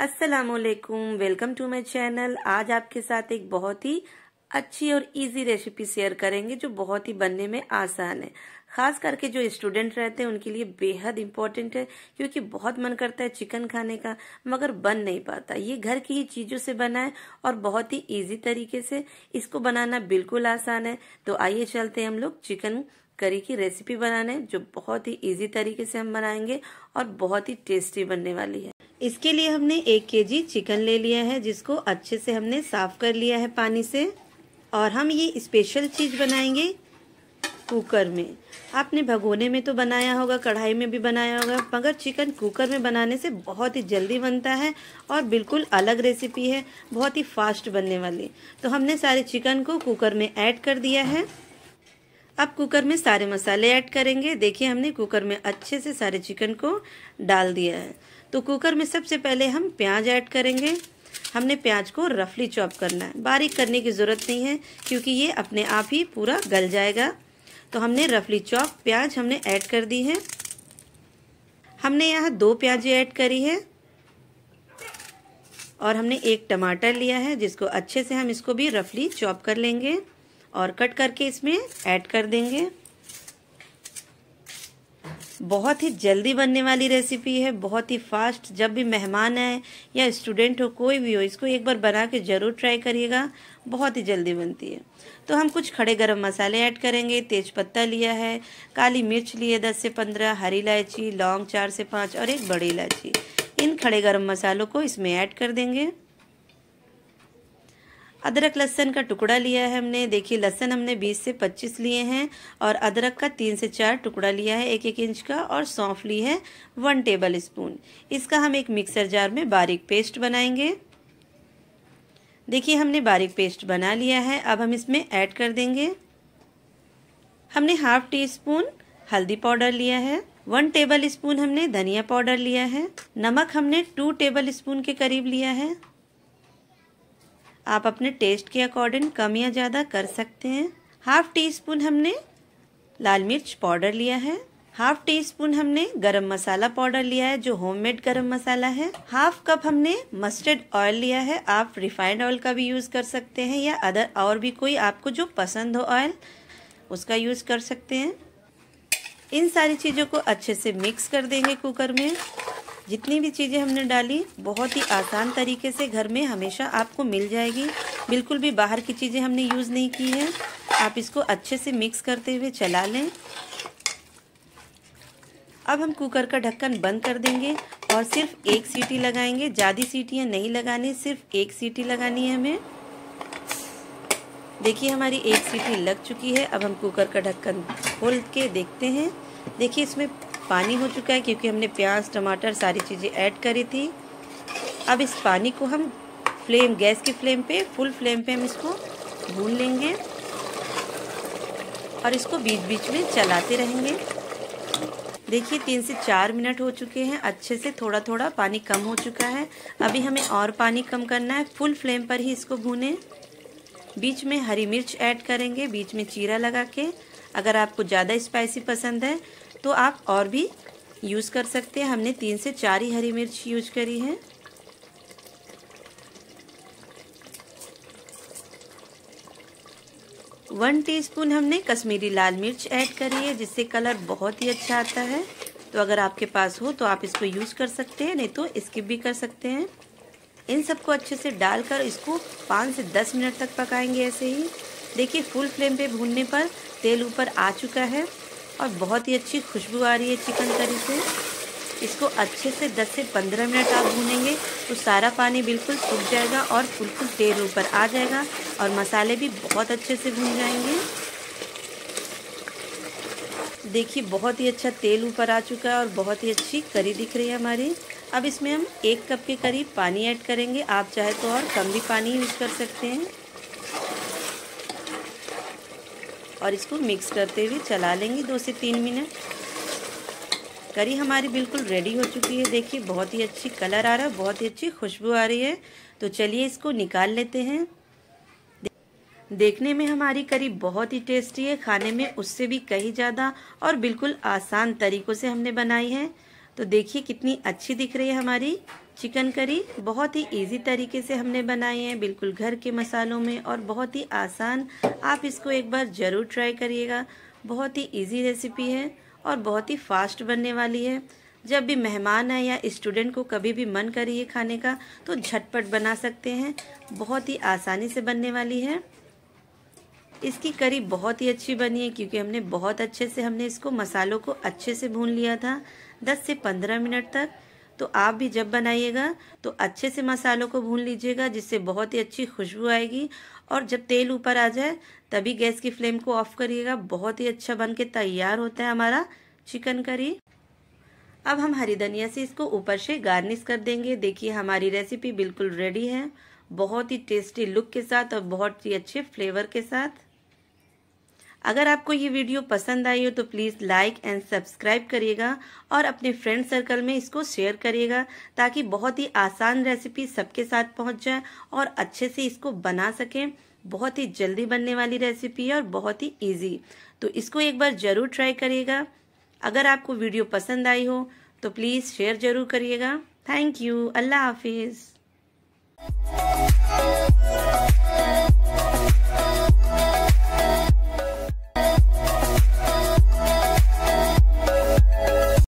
अस्सलाम वालेकुम welcome to my channel आज आपके साथ एक बहुत ही अच्छी और इजी रेसिपी शेयर करेंगे जो बहुत ही बनने में आसान है खास करके जो स्टूडेंट रहते हैं उनके लिए बेहद इम्पोर्टेंट है क्योंकि बहुत मन करता है चिकन खाने का मगर बन नहीं पाता ये घर की ही चीज़ों से बना है और बहुत ही इजी तरीके से इसको बनाना बिल्कुल आसान है तो आइए चलते हैं हम लोग चिकन करी की रेसिपी बनाने जो बहुत ही इजी तरीके से हम बनाएंगे और बहुत ही टेस्टी बनने वाली है इसके लिए हमने एक के जी चिकन ले लिया है जिसको अच्छे से हमने साफ कर लिया है पानी से और हम ये स्पेशल चीज़ बनाएंगे कुकर में आपने भगोने में तो बनाया होगा कढ़ाई में भी बनाया होगा मगर चिकन कुकर में बनाने से बहुत ही जल्दी बनता है और बिल्कुल अलग रेसिपी है बहुत ही फास्ट बनने वाली तो हमने सारे चिकन को कुकर में ऐड कर दिया है अब कुकर में सारे मसाले ऐड करेंगे देखिए हमने कुकर में अच्छे से सारे चिकन को डाल दिया है तो कुकर में सबसे पहले हम प्याज ऐड करेंगे हमने प्याज को रफली चॉप करना है बारीक करने की ज़रूरत नहीं है क्योंकि ये अपने आप ही पूरा गल जाएगा तो हमने रफली चॉप प्याज हमने ऐड कर दी है हमने यहाँ दो प्याज ऐड करी है और हमने एक टमाटर लिया है जिसको अच्छे से हम इसको भी रफली चॉप कर लेंगे और कट करके इसमें ऐड कर देंगे बहुत ही जल्दी बनने वाली रेसिपी है बहुत ही फास्ट जब भी मेहमान आए या स्टूडेंट हो कोई भी हो इसको एक बार बना के ज़रूर ट्राई करिएगा बहुत ही जल्दी बनती है तो हम कुछ खड़े गरम मसाले ऐड करेंगे तेज पत्ता लिया है काली मिर्च लिए दस से पंद्रह हरी इलायची लौंग चार से पाँच और एक बड़ी इलायची इन खड़े गर्म मसालों को इसमें ऐड कर देंगे अदरक लहसन का टुकड़ा लिया है हमने देखिए लहसन हमने 20 से 25 लिए हैं और अदरक का तीन से चार टुकड़ा लिया है एक एक इंच का और सौंफ ली है वन टेबल स्पून इसका हम एक मिक्सर जार में बारीक पेस्ट बनाएंगे देखिए हमने बारीक पेस्ट बना लिया है अब हम इसमें ऐड कर देंगे हमने हाफ टी स्पून हल्दी पाउडर लिया है वन टेबल स्पून हमने धनिया पाउडर लिया है नमक हमने टू टेबल स्पून के करीब लिया है आप अपने टेस्ट के अकॉर्डिंग कम या ज़्यादा कर सकते हैं हाफ टी स्पून हमने लाल मिर्च पाउडर लिया है हाफ टी स्पून हमने गरम मसाला पाउडर लिया है जो होममेड गरम मसाला है हाफ कप हमने मस्टर्ड ऑयल लिया है आप रिफाइंड ऑयल का भी यूज़ कर सकते हैं या अदर और भी कोई आपको जो पसंद हो ऑयल उसका यूज़ कर सकते हैं इन सारी चीज़ों को अच्छे से मिक्स कर देंगे कुकर में जितनी भी चीज़ें हमने डाली बहुत ही आसान तरीके से घर में हमेशा आपको मिल जाएगी बिल्कुल भी बाहर की चीज़ें हमने यूज़ नहीं की हैं आप इसको अच्छे से मिक्स करते हुए चला लें अब हम कुकर का ढक्कन बंद कर देंगे और सिर्फ एक सीटी लगाएंगे ज़्यादा सीटियाँ नहीं लगानी सिर्फ एक सीटी लगानी है हमें देखिए हमारी एक सीटी लग चुकी है अब हम कुकर का ढक्कन खोल के देखते हैं देखिए इसमें पानी हो चुका है क्योंकि हमने प्याज टमाटर सारी चीज़ें ऐड करी थी अब इस पानी को हम फ्लेम गैस की फ्लेम पे फुल फ्लेम पे हम इसको भून लेंगे और इसको बीच बीच में चलाते रहेंगे देखिए तीन से चार मिनट हो चुके हैं अच्छे से थोड़ा थोड़ा पानी कम हो चुका है अभी हमें और पानी कम करना है फुल फ्लेम पर ही इसको भूनें बीच में हरी मिर्च ऐड करेंगे बीच में चीरा लगा के अगर आपको ज़्यादा स्पाइसी पसंद है तो आप और भी यूज़ कर सकते हैं हमने तीन से चार ही हरी मिर्च यूज करी है वन टीस्पून हमने कश्मीरी लाल मिर्च ऐड करी है जिससे कलर बहुत ही अच्छा आता है तो अगर आपके पास हो तो आप इसको यूज़ कर सकते हैं नहीं तो स्किप भी कर सकते हैं इन सबको अच्छे से डालकर इसको पाँच से दस मिनट तक पकाएंगे ऐसे ही देखिए फुल फ्लेम पे भूनने पर तेल ऊपर आ चुका है और बहुत ही अच्छी खुशबू आ रही है चिकन करी से इसको अच्छे से 10 से 15 मिनट आप भूनेंगे तो सारा पानी बिल्कुल सूख जाएगा और बिल्कुल तेल ऊपर आ जाएगा और मसाले भी बहुत अच्छे से भून जाएंगे देखिए बहुत ही अच्छा तेल ऊपर आ चुका है और बहुत ही अच्छी करी दिख रही है हमारी अब इसमें हम एक कप के करीब पानी ऐड करेंगे आप चाहे तो और कम भी पानी यूज़ कर सकते हैं और इसको मिक्स करते हुए चला लेंगे दो से तीन मिनट करी हमारी बिल्कुल रेडी हो चुकी है देखिए बहुत ही अच्छी कलर आ रहा है बहुत ही अच्छी खुशबू आ रही है तो चलिए इसको निकाल लेते हैं देखने में हमारी करी बहुत ही टेस्टी है खाने में उससे भी कहीं ज़्यादा और बिल्कुल आसान तरीक़ों से हमने बनाई है तो देखिए कितनी अच्छी दिख रही है हमारी चिकन करी बहुत ही इजी तरीके से हमने बनाए हैं बिल्कुल घर के मसालों में और बहुत ही आसान आप इसको एक बार ज़रूर ट्राई करिएगा बहुत ही इजी रेसिपी है और बहुत ही फास्ट बनने वाली है जब भी मेहमान है या स्टूडेंट को कभी भी मन करिए खाने का तो झटपट बना सकते हैं बहुत ही आसानी से बनने वाली है इसकी करी बहुत ही अच्छी बनी है क्योंकि हमने बहुत अच्छे से हमने इसको मसालों को अच्छे से भून लिया था 10 से 15 मिनट तक तो आप भी जब बनाइएगा तो अच्छे से मसालों को भून लीजिएगा जिससे बहुत ही अच्छी खुशबू आएगी और जब तेल ऊपर आ जाए तभी गैस की फ्लेम को ऑफ करिएगा बहुत ही अच्छा बन के तैयार होता है हमारा चिकन करी अब हम हरी धनिया से इसको ऊपर से गार्निश कर देंगे देखिए हमारी रेसिपी बिल्कुल रेडी है बहुत ही टेस्टी लुक के साथ और बहुत ही अच्छे फ्लेवर के साथ अगर आपको ये वीडियो पसंद आई हो तो प्लीज़ लाइक एंड सब्सक्राइब करिएगा और अपने फ्रेंड सर्कल में इसको शेयर करिएगा ताकि बहुत ही आसान रेसिपी सबके साथ पहुंच जाए और अच्छे से इसको बना सकें बहुत ही जल्दी बनने वाली रेसिपी है और बहुत ही इजी तो इसको एक बार ज़रूर ट्राई करिएगा अगर आपको वीडियो पसंद आई हो तो प्लीज़ शेयर ज़रूर करिएगा थैंक यू अल्लाह हाफिज़